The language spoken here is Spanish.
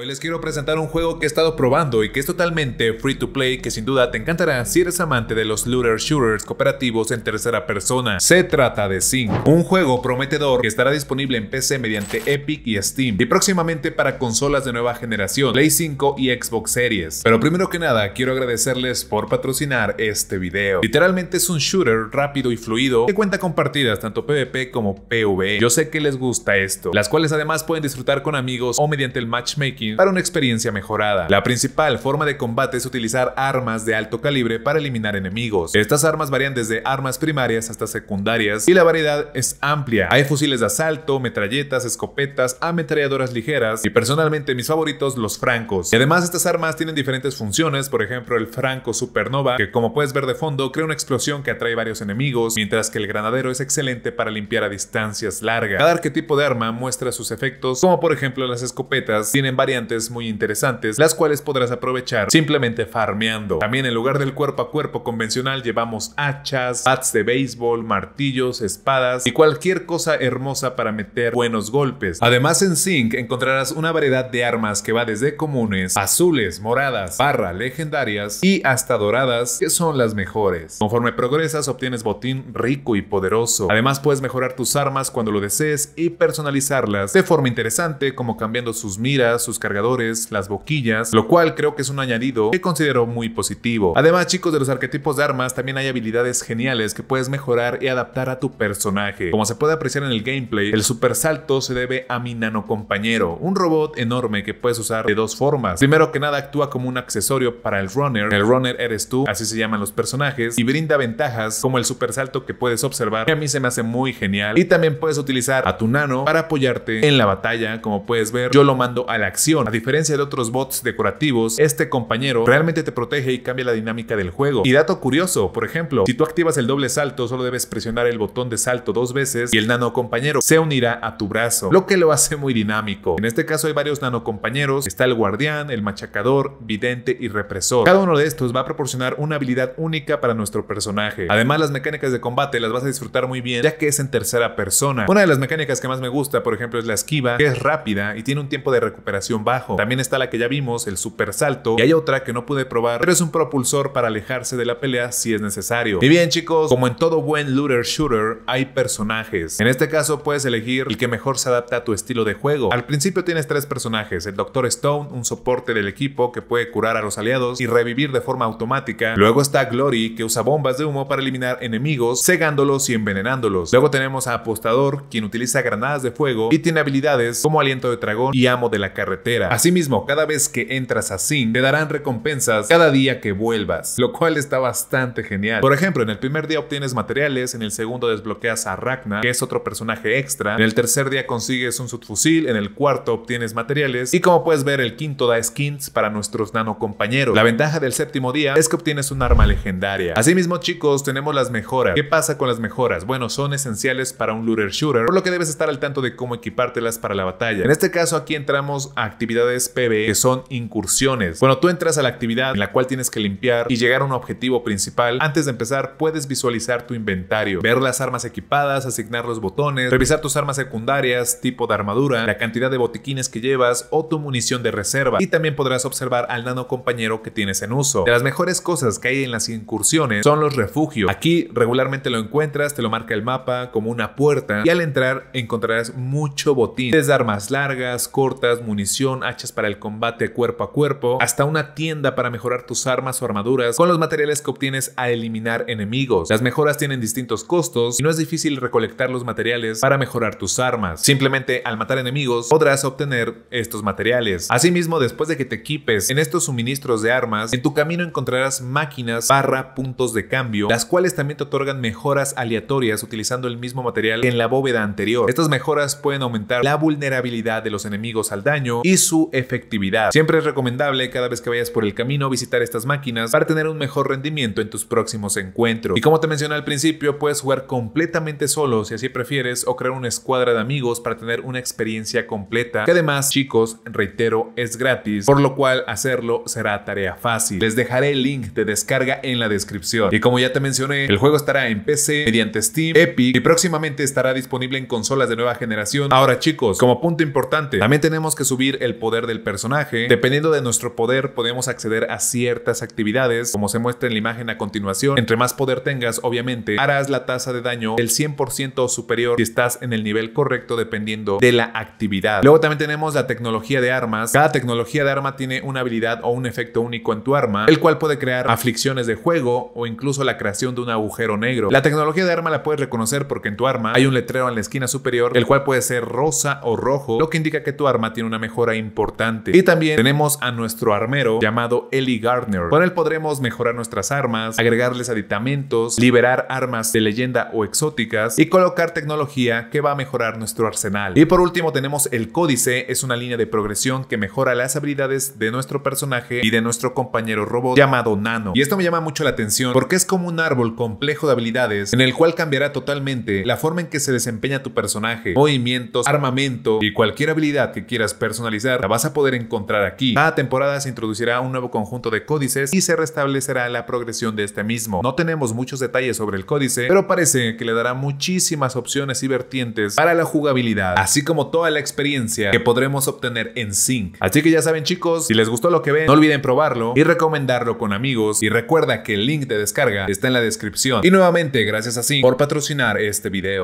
Hoy les quiero presentar un juego que he estado probando y que es totalmente free to play que sin duda te encantará si eres amante de los looter shooters cooperativos en tercera persona. Se trata de Sync, un juego prometedor que estará disponible en PC mediante Epic y Steam y próximamente para consolas de nueva generación, Play 5 y Xbox Series. Pero primero que nada quiero agradecerles por patrocinar este video. Literalmente es un shooter rápido y fluido que cuenta con partidas tanto PvP como PvE. Yo sé que les gusta esto, las cuales además pueden disfrutar con amigos o mediante el matchmaking para una experiencia mejorada. La principal forma de combate es utilizar armas de alto calibre para eliminar enemigos. Estas armas varían desde armas primarias hasta secundarias y la variedad es amplia. Hay fusiles de asalto, metralletas, escopetas, ametralladoras ligeras y personalmente mis favoritos los francos. Y además estas armas tienen diferentes funciones, por ejemplo el franco supernova que como puedes ver de fondo crea una explosión que atrae varios enemigos, mientras que el granadero es excelente para limpiar a distancias largas. Cada arquetipo de arma muestra sus efectos, como por ejemplo las escopetas tienen varias muy interesantes, las cuales podrás aprovechar simplemente farmeando. También en lugar del cuerpo a cuerpo convencional llevamos hachas, bats de béisbol, martillos, espadas y cualquier cosa hermosa para meter buenos golpes. Además en Zinc encontrarás una variedad de armas que va desde comunes, azules, moradas, barra, legendarias y hasta doradas, que son las mejores. Conforme progresas obtienes botín rico y poderoso. Además puedes mejorar tus armas cuando lo desees y personalizarlas de forma interesante como cambiando sus miras, sus cargadores, las boquillas, lo cual creo que es un añadido que considero muy positivo. Además, chicos, de los arquetipos de armas también hay habilidades geniales que puedes mejorar y adaptar a tu personaje. Como se puede apreciar en el gameplay, el super salto se debe a mi nano compañero, un robot enorme que puedes usar de dos formas. Primero que nada, actúa como un accesorio para el runner. El runner eres tú, así se llaman los personajes, y brinda ventajas como el super salto que puedes observar, que a mí se me hace muy genial. Y también puedes utilizar a tu nano para apoyarte en la batalla, como puedes ver, yo lo mando a la acción a diferencia de otros bots decorativos, este compañero realmente te protege y cambia la dinámica del juego. Y dato curioso, por ejemplo, si tú activas el doble salto, solo debes presionar el botón de salto dos veces y el nano compañero se unirá a tu brazo, lo que lo hace muy dinámico. En este caso hay varios nano compañeros, está el guardián, el machacador, vidente y represor. Cada uno de estos va a proporcionar una habilidad única para nuestro personaje. Además, las mecánicas de combate las vas a disfrutar muy bien, ya que es en tercera persona. Una de las mecánicas que más me gusta, por ejemplo, es la esquiva, que es rápida y tiene un tiempo de recuperación bajo. También está la que ya vimos, el super salto, y hay otra que no pude probar, pero es un propulsor para alejarse de la pelea si es necesario. Y bien chicos, como en todo buen looter shooter, hay personajes. En este caso puedes elegir el que mejor se adapta a tu estilo de juego. Al principio tienes tres personajes, el doctor Stone, un soporte del equipo que puede curar a los aliados y revivir de forma automática. Luego está Glory, que usa bombas de humo para eliminar enemigos, cegándolos y envenenándolos. Luego tenemos a Apostador, quien utiliza granadas de fuego y tiene habilidades como Aliento de Dragón y Amo de la Carretera. Asimismo, cada vez que entras a Sin, te darán recompensas cada día que vuelvas, lo cual está bastante genial. Por ejemplo, en el primer día obtienes materiales, en el segundo desbloqueas a Ragna, que es otro personaje extra, en el tercer día consigues un subfusil, en el cuarto obtienes materiales y como puedes ver el quinto da skins para nuestros nano compañeros. La ventaja del séptimo día es que obtienes un arma legendaria. Asimismo chicos, tenemos las mejoras. ¿Qué pasa con las mejoras? Bueno, son esenciales para un looter shooter, por lo que debes estar al tanto de cómo equipártelas para la batalla. En este caso aquí entramos a actividades PB, que son incursiones. Cuando tú entras a la actividad en la cual tienes que limpiar y llegar a un objetivo principal, antes de empezar puedes visualizar tu inventario, ver las armas equipadas, asignar los botones, revisar tus armas secundarias, tipo de armadura, la cantidad de botiquines que llevas o tu munición de reserva. Y también podrás observar al nano compañero que tienes en uso. De las mejores cosas que hay en las incursiones son los refugios. Aquí regularmente lo encuentras, te lo marca el mapa como una puerta y al entrar encontrarás mucho botín, desde armas largas, cortas, munición hachas para el combate cuerpo a cuerpo, hasta una tienda para mejorar tus armas o armaduras con los materiales que obtienes al eliminar enemigos. Las mejoras tienen distintos costos y no es difícil recolectar los materiales para mejorar tus armas. Simplemente al matar enemigos podrás obtener estos materiales. Asimismo, después de que te equipes en estos suministros de armas, en tu camino encontrarás máquinas barra puntos de cambio, las cuales también te otorgan mejoras aleatorias utilizando el mismo material que en la bóveda anterior. Estas mejoras pueden aumentar la vulnerabilidad de los enemigos al daño y su efectividad. Siempre es recomendable cada vez que vayas por el camino visitar estas máquinas para tener un mejor rendimiento en tus próximos encuentros. Y como te mencioné al principio, puedes jugar completamente solo si así prefieres o crear una escuadra de amigos para tener una experiencia completa que además chicos, reitero, es gratis, por lo cual hacerlo será tarea fácil. Les dejaré el link de descarga en la descripción. Y como ya te mencioné, el juego estará en PC, mediante Steam, Epic y próximamente estará disponible en consolas de nueva generación. Ahora chicos, como punto importante, también tenemos que subir el el poder del personaje. Dependiendo de nuestro poder, podemos acceder a ciertas actividades, como se muestra en la imagen a continuación. Entre más poder tengas, obviamente, harás la tasa de daño del 100% o superior si estás en el nivel correcto dependiendo de la actividad. Luego también tenemos la tecnología de armas. Cada tecnología de arma tiene una habilidad o un efecto único en tu arma, el cual puede crear aflicciones de juego o incluso la creación de un agujero negro. La tecnología de arma la puedes reconocer porque en tu arma hay un letrero en la esquina superior, el cual puede ser rosa o rojo, lo que indica que tu arma tiene una mejor importante. Y también tenemos a nuestro armero llamado Ellie Gardner. Con él podremos mejorar nuestras armas, agregarles aditamentos, liberar armas de leyenda o exóticas y colocar tecnología que va a mejorar nuestro arsenal. Y por último tenemos el códice, es una línea de progresión que mejora las habilidades de nuestro personaje y de nuestro compañero robot llamado Nano. Y esto me llama mucho la atención porque es como un árbol complejo de habilidades en el cual cambiará totalmente la forma en que se desempeña tu personaje, movimientos, armamento y cualquier habilidad que quieras personalizar la vas a poder encontrar aquí. Cada temporada se introducirá un nuevo conjunto de códices y se restablecerá la progresión de este mismo. No tenemos muchos detalles sobre el códice, pero parece que le dará muchísimas opciones y vertientes para la jugabilidad, así como toda la experiencia que podremos obtener en Sync. Así que ya saben chicos, si les gustó lo que ven, no olviden probarlo y recomendarlo con amigos y recuerda que el link de descarga está en la descripción. Y nuevamente, gracias a Sync por patrocinar este video.